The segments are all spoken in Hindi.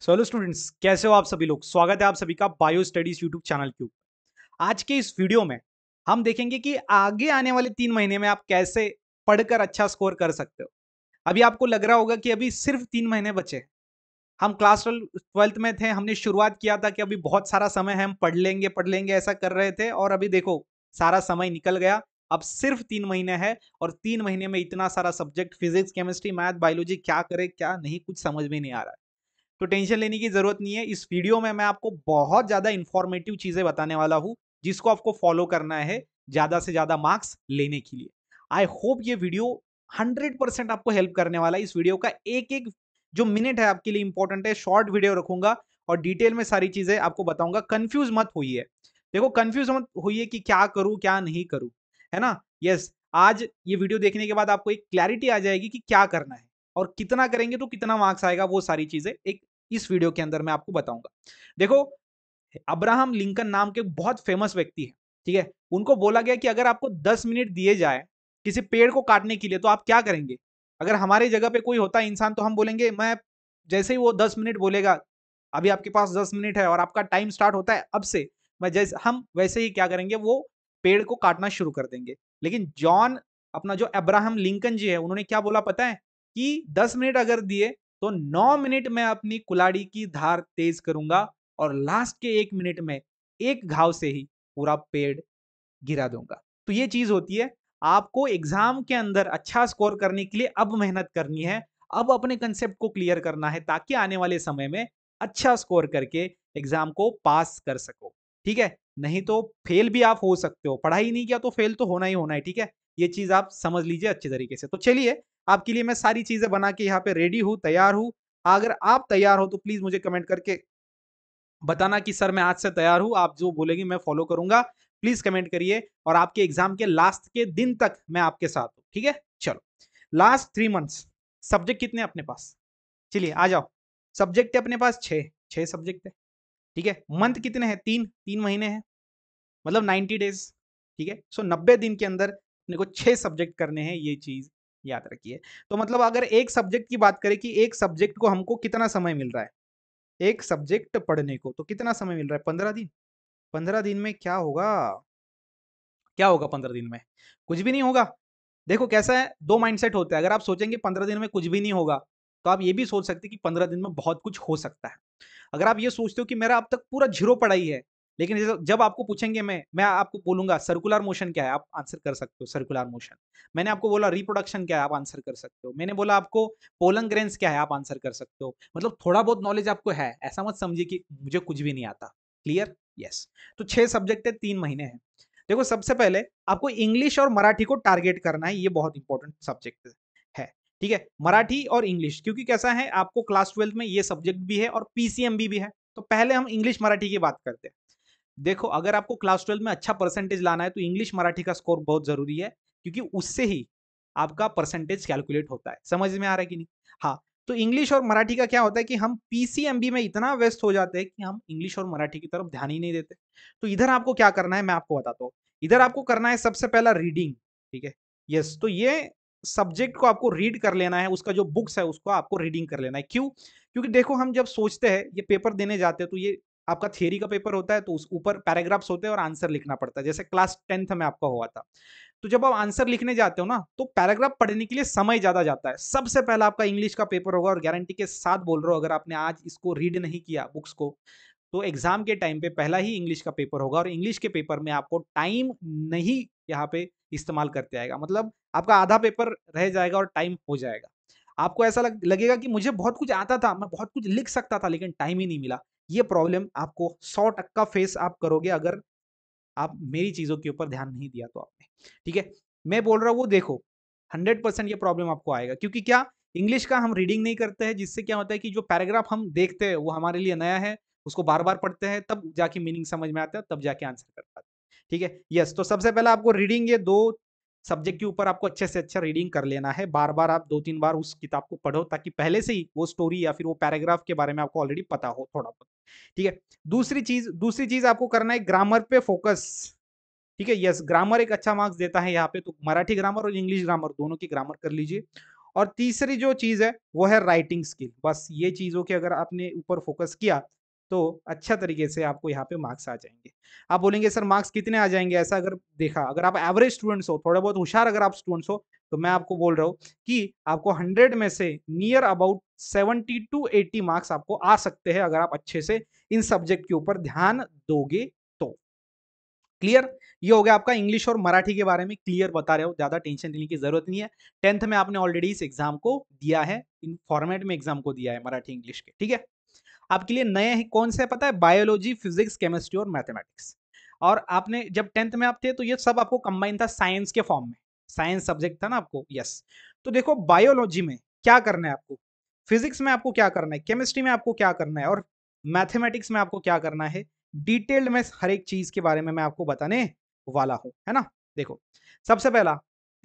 सो हेलो स्टूडेंट्स कैसे हो आप सभी लोग स्वागत है आप सभी का बायो स्टडीज यूट्यूब चैनल के ऊपर आज के इस वीडियो में हम देखेंगे कि आगे आने वाले तीन महीने में आप कैसे पढ़कर अच्छा स्कोर कर सकते हो अभी आपको लग रहा होगा कि अभी सिर्फ तीन महीने बचे हम क्लास ट्वेल्थ में थे हमने शुरुआत किया था कि अभी बहुत सारा समय है हम पढ़ लेंगे पढ़ लेंगे ऐसा कर रहे थे और अभी देखो सारा समय निकल गया अब सिर्फ तीन महीने है और तीन महीने में इतना सारा subject physics chemistry math biology क्या करे क्या नहीं कुछ समझ में नहीं आ रहा है तो टेंशन लेने की ज़रूरत नहीं है इस वीडियो में मैं आपको बहुत ज़्यादा इन्फॉर्मेटिव चीज़ें बताने वाला हूँ जिसको आपको फॉलो करना है ज़्यादा से ज़्यादा मार्क्स लेने के लिए आई होप ये वीडियो 100% आपको हेल्प करने वाला है इस वीडियो का एक एक जो मिनट है आपके लिए इंपॉर्टेंट है शॉर्ट वीडियो रखूंगा और डिटेल में सारी चीज़ें आपको बताऊंगा कन्फ्यूज मत है देखो कन्फ्यूज मत है कि क्या करूँ क्या नहीं करूँ है ना यस yes, आज ये वीडियो देखने के बाद आपको एक क्लैरिटी आ जाएगी कि क्या करना है और कितना करेंगे तो कितना मार्क्स आएगा वो सारी चीजें एक इस वीडियो के अंदर मैं आपको बताऊंगा देखो अब्राहम लिंकन नाम के बहुत फेमस व्यक्ति है ठीक है उनको बोला गया कि अगर आपको दस मिनट दिए जाए किसी पेड़ को काटने के लिए तो आप क्या करेंगे अगर हमारे जगह पे कोई होता इंसान तो हम बोलेंगे मैं जैसे ही वो दस मिनट बोलेगा अभी आपके पास दस मिनट है और आपका टाइम स्टार्ट होता है अब से मैं जैसे हम वैसे ही क्या करेंगे वो पेड़ को काटना शुरू कर देंगे लेकिन जॉन अपना जो अब्राहम लिंकन जी है उन्होंने क्या बोला पता है कि 10 मिनट अगर दिए तो 9 मिनट में अपनी कुलाड़ी की धार तेज करूंगा और लास्ट के एक मिनट में एक घाव से ही पूरा पेड़ गिरा दूंगा तो ये चीज होती है आपको एग्जाम के अंदर अच्छा स्कोर करने के लिए अब मेहनत करनी है अब अपने कंसेप्ट को क्लियर करना है ताकि आने वाले समय में अच्छा स्कोर करके एग्जाम को पास कर सको ठीक है नहीं तो फेल भी आप हो सकते हो पढ़ाई नहीं किया तो फेल तो होना ही होना है ठीक है ये चीज आप समझ लीजिए अच्छे तरीके से तो चलिए आपके लिए मैं सारी चीजें बना के यहाँ पे रेडी हूँ तैयार हूँ अगर आप तैयार हो तो प्लीज मुझे कमेंट करके बताना कि सर मैं आज से तैयार हूँ आप जो बोलेंगे मैं फॉलो करूंगा प्लीज कमेंट करिए और आपके एग्जाम के लास्ट के दिन तक मैं आपके साथ हूँ ठीक है चलो लास्ट थ्री मंथ्स सब्जेक्ट कितने अपने पास चलिए आ जाओ सब्जेक्ट है अपने पास छः छः सब्जेक्ट है ठीक है मंथ कितने हैं तीन तीन महीने हैं मतलब नाइन्टी डेज ठीक है सो नब्बे दिन के अंदर अपने को छः सब्जेक्ट करने हैं ये चीज़ याद रखिए तो मतलब अगर एक सब्जेक्ट की बात करें कि एक सब्जेक्ट को हमको कितना समय मिल रहा है एक सब्जेक्ट पढ़ने को तो कितना समय मिल रहा है पंद्रह दिन पंद्रह दिन में क्या होगा क्या होगा पंद्रह दिन में कुछ भी नहीं होगा देखो कैसा है दो माइंडसेट होते हैं अगर आप सोचेंगे पंद्रह दिन में कुछ भी नहीं होगा तो आप ये भी सोच सकते कि पंद्रह दिन में बहुत कुछ हो सकता है अगर आप ये सोचते हो कि मेरा अब तक पूरा जीरो पढ़ाई है लेकिन जब आपको पूछेंगे मैं मैं आपको बोलूंगा सर्कुलर मोशन क्या है आप आंसर कर सकते हो सर्कुलर मोशन मैंने आपको बोला रिप्रोडक्शन क्या है आप आंसर कर सकते हो मैंने बोला आपको पोलंग ग्रेन्स क्या है आप आंसर कर सकते हो मतलब थोड़ा बहुत नॉलेज आपको है ऐसा मत समझिए कि मुझे कुछ भी नहीं आता क्लियर यस yes. तो छह सब्जेक्ट है तीन महीने हैं देखो सबसे पहले आपको इंग्लिश और मराठी को टारगेट करना है ये बहुत इंपॉर्टेंट सब्जेक्ट है ठीक है मराठी और इंग्लिश क्योंकि कैसा है आपको क्लास ट्वेल्थ में ये सब्जेक्ट भी है और पीसीएम भी है तो पहले हम इंग्लिश मराठी की बात करते हैं देखो अगर आपको क्लास ट्वेल्व में अच्छा परसेंटेज लाना है तो इंग्लिश मराठी का स्कोर बहुत जरूरी है क्योंकि उससे ही आपका परसेंटेज कैलकुलेट होता है समझ में आ रहा है कि नहीं हाँ तो इंग्लिश और मराठी का क्या होता है कि हम पीसीएमबी में इतना व्यस्त हो जाते हैं कि हम इंग्लिश और मराठी की तरफ ध्यान ही नहीं देते तो इधर आपको क्या करना है मैं आपको बताता हूँ इधर आपको करना है सबसे पहला रीडिंग ठीक है यस तो ये सब्जेक्ट को आपको रीड कर लेना है उसका जो बुक्स है उसको आपको रीडिंग कर लेना है क्यों क्योंकि देखो हम जब सोचते हैं ये पेपर देने जाते हैं तो ये आपका थियरी का पेपर होता है तो उस ऊपर पैराग्राफ्स होते हैं और आंसर लिखना पड़ता है जैसे क्लास टेंथ में आपका हुआ था तो जब आप आंसर लिखने जाते हो ना तो पैराग्राफ पढ़ने के लिए समय ज़्यादा जाता है सबसे पहला आपका इंग्लिश का पेपर होगा और गारंटी के साथ बोल रहा हूँ अगर आपने आज इसको रीड नहीं किया बुक्स को तो एग्ज़ाम के टाइम पे पहला ही इंग्लिश का पेपर होगा और इंग्लिश के पेपर में आपको टाइम नहीं यहाँ पे इस्तेमाल करते आएगा मतलब आपका आधा पेपर रह जाएगा और टाइम हो जाएगा आपको ऐसा लगेगा कि मुझे बहुत कुछ आता था मैं बहुत कुछ लिख सकता था लेकिन टाइम ही नहीं मिला ये प्रॉब्लम आपको सौ टक्का फेस आप करोगे अगर आप मेरी चीज़ों के ऊपर ध्यान नहीं दिया तो आपने ठीक है मैं बोल रहा हूँ वो देखो हंड्रेड परसेंट ये प्रॉब्लम आपको आएगा क्योंकि क्या इंग्लिश का हम रीडिंग नहीं करते हैं जिससे क्या होता है कि जो पैराग्राफ हम देखते हैं वो हमारे लिए नया है उसको बार बार पढ़ते हैं तब जाके मीनिंग समझ में आता है तब जाके आंसर कर पाते हैं ठीक है यस तो सबसे पहले आपको रीडिंग ये दो सब्जेक्ट के ऊपर आपको अच्छे से अच्छा रीडिंग कर लेना है बार बार आप दो तीन बार उस किताब को पढ़ो ताकि पहले से ही वो स्टोरी या फिर वो पैराग्राफ के बारे में आपको ऑलरेडी पता हो थोड़ा बहुत ठीक है दूसरी चीज दूसरी चीज आपको करना है ग्रामर पे फोकस ठीक है यस ग्रामर एक अच्छा मार्क्स देता है यहाँ पे तो मराठी ग्रामर और इंग्लिश ग्रामर दोनों की ग्रामर कर लीजिए और तीसरी जो चीज़ है वो है राइटिंग स्किल बस ये चीज़ों के अगर आपने ऊपर फोकस किया तो अच्छा तरीके से आपको यहाँ पे मार्क्स आ जाएंगे आप बोलेंगे सर मार्क्स कितने आ जाएंगे ऐसा अगर देखा अगर आप एवरेज स्टूडेंट्स हो थोड़े बहुत होशियार अगर आप स्टूडेंट्स हो तो मैं आपको बोल रहा हूँ कि आपको हंड्रेड में से near about seventy two eighty marks आपको आ सकते हैं अगर आप अच्छे से इन सब्जेक्ट के ऊपर ध्यान दोगे तो क्लियर ये हो गया आपका इंग्लिश और मराठी के बारे में क्लियर बता रहे हो ज्यादा टेंशन लेने की जरूरत नहीं है टेंथ में आपने ऑलरेडी इस एग्जाम को दिया है इन फॉर्मेट में एग्जाम को दिया है मराठी इंग्लिश के ठीक है आपके लिए नए कौन से पता है बायोलॉजी फिजिक्स केमिस्ट्री और मैथमेटिक्स और आपने जब टेंथ में आप थे तो ये सब आपको कंबाइन था साइंस के फॉर्म में साइंस सब्जेक्ट था ना आपको यस तो देखो बायोलॉजी में क्या करना है आपको फिजिक्स में आपको क्या करना है केमिस्ट्री में आपको क्या करना है और मैथमेटिक्स में आपको क्या करना है डिटेल्ड में हर एक चीज के बारे में मैं आपको बताने वाला हूँ है ना देखो सबसे पहला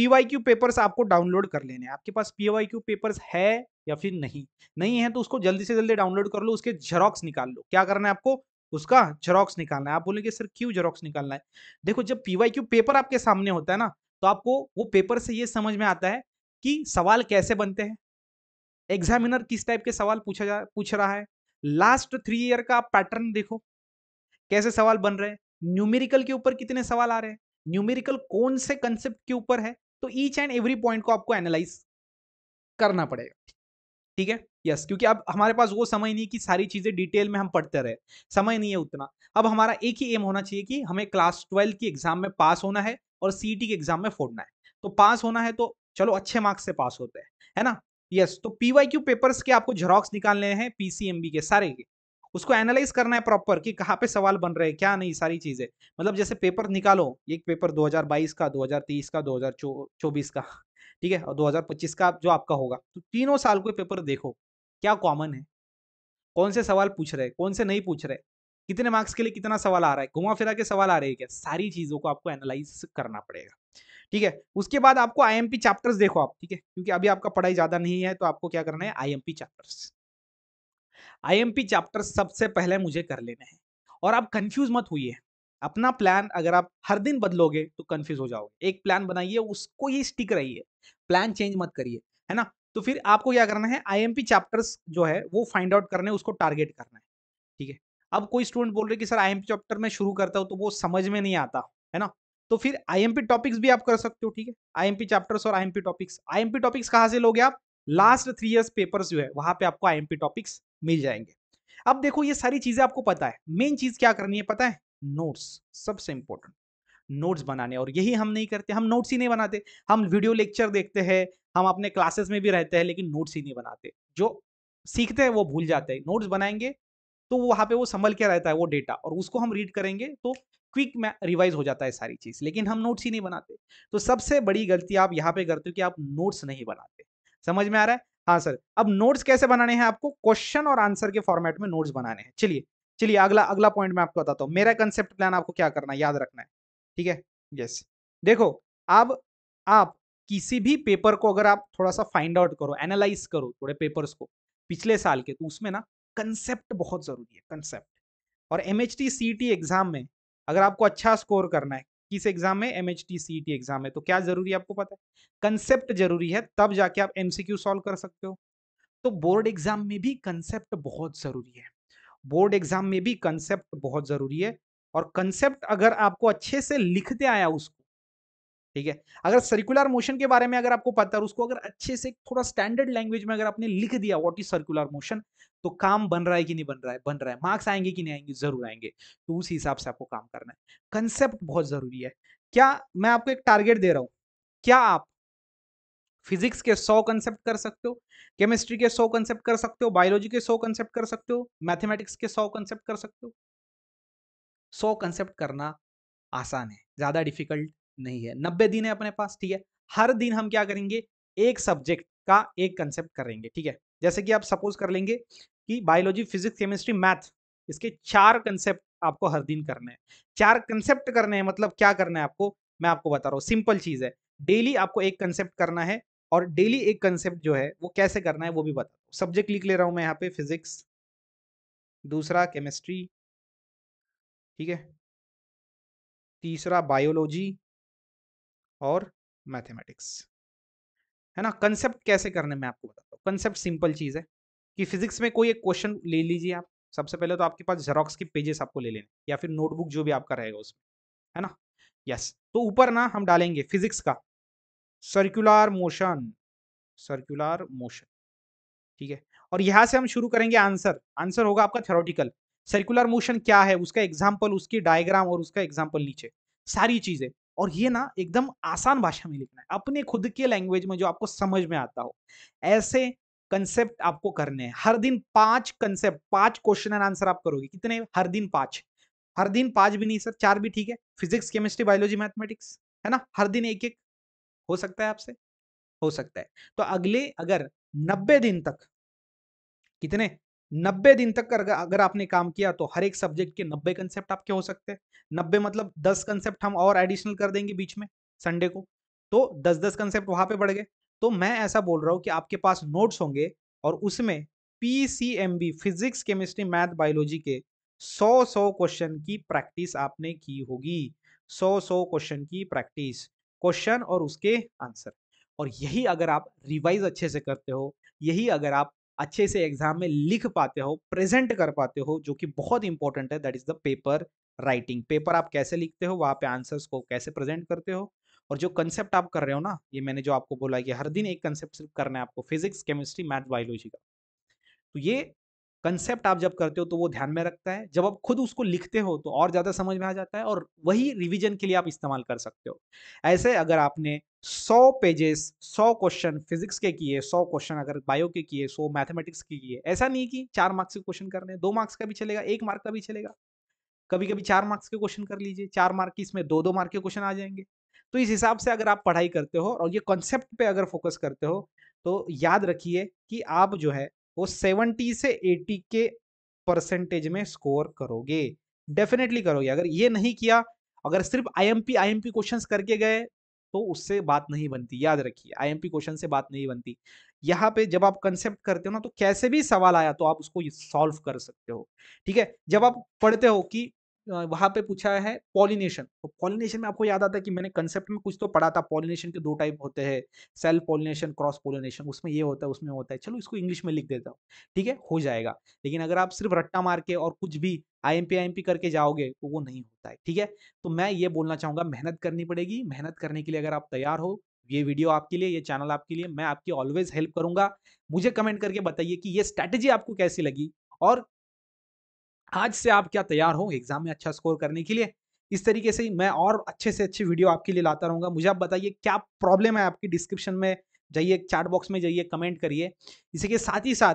क्यू पेपर्स आपको डाउनलोड कर लेने आपके पास क्यू पेपर्स है या फिर नहीं नहीं है तो उसको जल्दी से जल्दी डाउनलोड कर लो उसके जेरोक्स निकाल लो क्या करना है आपको उसका जेरोक्स निकालना है आप बोलेंगे सर क्यों जेरोक्स निकालना है देखो जब क्यू पेपर आपके सामने होता है ना तो आपको वो पेपर से ये समझ में आता है कि सवाल कैसे बनते हैं एग्जामिनर किस टाइप के सवाल पूछा जा पूछ रहा है लास्ट थ्री ईयर का पैटर्न देखो कैसे सवाल बन रहे हैं न्यूमेरिकल के ऊपर कितने सवाल आ रहे हैं न्यूमेरिकल कौन से कंसेप्ट के ऊपर है तो ईच एंड एवरी पॉइंट को आपको एनालाइज करना पड़ेगा ठीक है यस क्योंकि अब हमारे पास वो समय नहीं कि सारी चीज़ें डिटेल में हम पढ़ते रहे समय नहीं है उतना अब हमारा एक ही एम होना चाहिए कि हमें क्लास ट्वेल्व की एग्जाम में पास होना है और सीई के एग्जाम में फोड़ना है तो पास होना है तो चलो अच्छे मार्क्स से पास होते हैं है ना यस तो पीवाईक्यू पेपर्स के आपको जेरोक्स निकालने हैं पीसीएमबी के सारे के उसको एनालाइज करना है प्रॉपर कि कहाँ पे सवाल बन रहे हैं क्या नहीं सारी चीजें मतलब जैसे पेपर निकालो एक पेपर 2022 का 2023 का 2024 का ठीक है और 2025 का जो आपका होगा तो तीनों साल को पेपर देखो क्या कॉमन है कौन से सवाल पूछ रहे हैं कौन से नहीं पूछ रहे कितने मार्क्स के लिए कितना सवाल आ रहा है घुमा फिरा के सवाल आ रहे हैं क्या सारी चीजों को आपको एनालाइज करना पड़ेगा ठीक है उसके बाद आपको आईएमपी चैप्टर्स देखो आप ठीक है क्योंकि अभी आपका पढ़ाई ज्यादा नहीं है तो आपको क्या करना है आईएमपी चैप्टर्स आईएमपी चैप्टर्स सबसे पहले मुझे कर लेने हैं और आप कंफ्यूज मत हुई है अपना प्लान अगर आप हर दिन बदलोगे तो कंफ्यूज हो जाओगे एक प्लान बनाइए उसको ही स्टिक रहिए प्लान चेंज मत करिए है ना तो फिर आपको क्या करना है आईएमपी चैप्टर्स जो है वो फाइंड आउट करने उसको टारगेट करना है ठीक है अब कोई स्टूडेंट बोल रहे कि सर आईएमपी चैप्टर में शुरू करता हूँ तो वो समझ में नहीं आता है ना तो फिर आईएमपी टॉपिक्स भी आप कर सकते हो ठीक है आईएमपी चैप्टर्स और आईएमपी टॉपिक्स आईएमपी टॉपिक्स कहाँ से लोगे आप लास्ट थ्री ईयर्स पेपर्स जो है वहां पे आपको आईएमपी टॉपिक्स मिल जाएंगे अब देखो ये सारी चीजें आपको पता है मेन चीज क्या करनी है पता है नोट्स सबसे इंपॉर्टेंट नोट्स बनाने और यही हम नहीं करते हम नोट्स ही नहीं बनाते हम वीडियो लेक्चर देखते हैं हम अपने क्लासेस में भी रहते हैं लेकिन नोट्स ही नहीं बनाते जो सीखते हैं वो भूल जाते हैं नोट्स बनाएंगे तो वहां पे वो संभल के रहता है वो डेटा और उसको हम रीड करेंगे तो क्विक में रिवाइज हो जाता है सारी चीज़ लेकिन हम नोट्स ही नहीं बनाते तो सबसे बड़ी गलती आप यहाँ पे करते हो कि आप नोट्स नहीं बनाते समझ में आ रहा है हाँ सर अब नोट्स कैसे बनाने हैं आपको क्वेश्चन और आंसर के फॉर्मेट में नोट्स बनाने हैं चलिए चलिए अगला अगला पॉइंट मैं आपको बताता हूँ मेरा कंसेप्ट प्लान आपको क्या करना है याद रखना है ठीक है यस देखो अब आप किसी भी पेपर को अगर आप थोड़ा सा फाइंड आउट करो एनालाइज करो थोड़े पेपर्स को पिछले साल के तो उसमें ना कंसेप्ट बहुत ज़रूरी है कंसेप्ट और एम एच e एग्ज़ाम में अगर आपको अच्छा स्कोर करना है किस एग्जाम में M H T C T exam है तो क्या जरूरी है आपको पता है कंसेप्ट जरूरी है तब जाके आप एम सी क्यू सॉल्व कर सकते हो तो बोर्ड एग्जाम में भी कंसेप्ट बहुत जरूरी है बोर्ड एग्जाम में भी कंसेप्ट बहुत जरूरी है और कंसेप्ट अगर आपको अच्छे से लिखते आया उसको ठीक है अगर सर्कुलर मोशन के बारे में अगर आपको पता है उसको अगर अच्छे से थोड़ा स्टैंडर्ड लैंग्वेज में अगर आपने लिख दिया व्हाट इज सर्कुलर मोशन तो काम बन रहा है कि नहीं बन रहा है बन रहा है मार्क्स आएंगे कि नहीं आएंगे जरूर आएंगे तो उस हिसाब से आपको काम करना है कंसेप्ट बहुत जरूरी है क्या मैं आपको एक टारगेट दे रहा हूं क्या आप फिजिक्स के सौ कंसेप्ट कर सकते हो केमिस्ट्री के सौ कंसेप्ट कर सकते हो बायोलॉजी के सौ कंसेप्ट कर सकते हो मैथमेटिक्स के सौ कंसेप्ट कर सकते हो सौ कंसेप्ट करना आसान है ज़्यादा डिफिकल्ट नहीं है नब्बे दिन है अपने पास ठीक है हर दिन हम क्या करेंगे एक सब्जेक्ट का एक कंसेप्ट करेंगे ठीक है जैसे कि आप सपोज कर लेंगे कि बायोलॉजी फिजिक्स केमिस्ट्री मैथ इसके चार कंसेप्ट आपको हर दिन करने हैं चार कंसेप्ट करने हैं मतलब क्या करना है आपको मैं आपको बता रहा हूँ सिंपल चीज़ है डेली आपको एक कंसेप्ट करना है और डेली एक कंसेप्ट जो है वो कैसे करना है वो भी बता रहा सब्जेक्ट लिख ले रहा हूं मैं यहाँ पे फिजिक्स दूसरा केमिस्ट्री ठीक है तीसरा बायोलॉजी और मैथमेटिक्स है ना कंसेप्ट कैसे करने में आपको बताता हूँ कंसेप्ट सिंपल चीज़ है कि फिजिक्स में कोई एक क्वेश्चन ले लीजिए आप सबसे पहले तो आपके पास जेरोक्स के पेजेस आपको ले लेने या फिर नोटबुक जो भी आपका रहेगा उसमें है ना यस तो ऊपर ना हम डालेंगे फिजिक्स का सर्कुलर मोशन सर्कुलर मोशन ठीक है और यहाँ से हम शुरू करेंगे आंसर आंसर होगा आपका थ्योरेटिकल सर्कुलर मोशन क्या है उसका एग्जाम्पल उसकी डायग्राम और उसका एग्जाम्पल नीचे सारी चीज़ें और ये ना एकदम आसान भाषा में लिखना है अपने खुद के लैंग्वेज में जो आपको समझ में आता हो ऐसे कंसेप्ट आपको करने हैं हर दिन पांच कंसेप्ट पांच क्वेश्चन एंड आंसर आप करोगे कितने हर दिन पांच हर दिन पांच भी नहीं सर चार भी ठीक है फिजिक्स केमिस्ट्री बायोलॉजी मैथमेटिक्स है ना हर दिन एक एक हो सकता है आपसे हो सकता है तो अगले अगर नब्बे दिन तक कितने नब्बे दिन तक अगर आपने काम किया तो हर एक सब्जेक्ट के नब्बे कंसेप्ट आपके हो सकते हैं नब्बे मतलब दस कंसेप्ट हम और एडिशनल कर देंगे बीच में संडे को तो दस दस कंसेप्ट वहां पे बढ़ गए तो मैं ऐसा बोल रहा हूँ कि आपके पास नोट्स होंगे और उसमें P C M B physics chemistry math biology के सौ सौ क्वेश्चन की प्रैक्टिस आपने की होगी सौ सौ क्वेश्चन की प्रैक्टिस क्वेश्चन और उसके आंसर और यही अगर आप रिवाइज अच्छे से करते हो यही अगर आप अच्छे से एग्जाम में लिख पाते हो प्रेजेंट कर पाते हो जो कि बहुत इंपॉर्टेंट है that is the paper writing paper आप कैसे लिखते हो वहाँ पे आंसर्स को कैसे प्रेजेंट करते हो और जो कंसेप्ट आप कर रहे हो ना ये मैंने जो आपको बोला कि हर दिन एक कंसेप्ट सिर्फ करना है आपको फिजिक्स केमिस्ट्री मैथ बायोलॉजी का तो ये कंसेप्ट आप जब करते हो तो वो ध्यान में रखता है जब आप खुद उसको लिखते हो तो और ज़्यादा समझ में आ जाता है और वही रिवीजन के लिए आप इस्तेमाल कर सकते हो ऐसे अगर आपने 100 पेजेस 100 क्वेश्चन फिजिक्स के किए 100 क्वेश्चन अगर बायो के किए 100 मैथमेटिक्स के किए ऐसा नहीं कि चार मार्क्स के क्वेश्चन करने दो मार्क्स का भी चलेगा एक मार्क का भी चलेगा कभी कभी चार मार्क्स के क्वेश्चन कर लीजिए चार मार्क की इसमें दो दो मार्क के क्वेश्चन आ जाएंगे तो इस हिसाब से अगर आप पढ़ाई करते हो और ये कॉन्सेप्ट पे अगर फोकस करते हो तो याद रखिए कि आप जो है वो 70 से 80 के परसेंटेज में स्कोर करोगे डेफिनेटली करोगे अगर ये नहीं किया अगर सिर्फ आईएमपी आईएमपी क्वेश्चंस करके गए तो उससे बात नहीं बनती याद रखिए आईएमपी क्वेश्चन से बात नहीं बनती यहाँ पे जब आप कंसेप्ट करते हो ना तो कैसे भी सवाल आया तो आप उसको सॉल्व कर सकते हो ठीक है जब आप पढ़ते हो कि वहाँ पे पूछा है पॉलिनेशन तो पॉलिनेशन में आपको याद आता है कि मैंने कंसेप्ट में कुछ तो पढ़ा था पॉलिनेशन के दो टाइप होते हैं सेल्फ पॉलिनेशन क्रॉस पॉलिनेशन उसमें ये होता है उसमें होता है चलो इसको इंग्लिश में लिख देता हूँ ठीक है हो जाएगा लेकिन अगर आप सिर्फ रट्टा मार के और कुछ भी आई एम करके जाओगे तो वो नहीं होता है ठीक है तो मैं ये बोलना चाहूँगा मेहनत करनी पड़ेगी मेहनत करने के लिए अगर आप तैयार हो ये वीडियो आपके लिए ये चैनल आपके लिए मैं आपकी ऑलवेज हेल्प करूंगा मुझे कमेंट करके बताइए कि ये स्ट्रैटेजी आपको कैसी लगी और आज से आप क्या तैयार हो एग्जाम में अच्छा स्कोर करने के लिए इस तरीके से मैं और अच्छे से अच्छी वीडियो आपके लिए लाता रहूंगा मुझे आप बताइए क्या प्रॉब्लम है आपकी डिस्क्रिप्शन में जाइए चैट बॉक्स में जाइए कमेंट करिए इसी के साथ ही साथ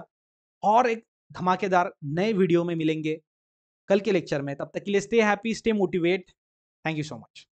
और एक धमाकेदार नए वीडियो में मिलेंगे कल के लेक्चर में तब तक के लिए stay happy stay motivate thank you so much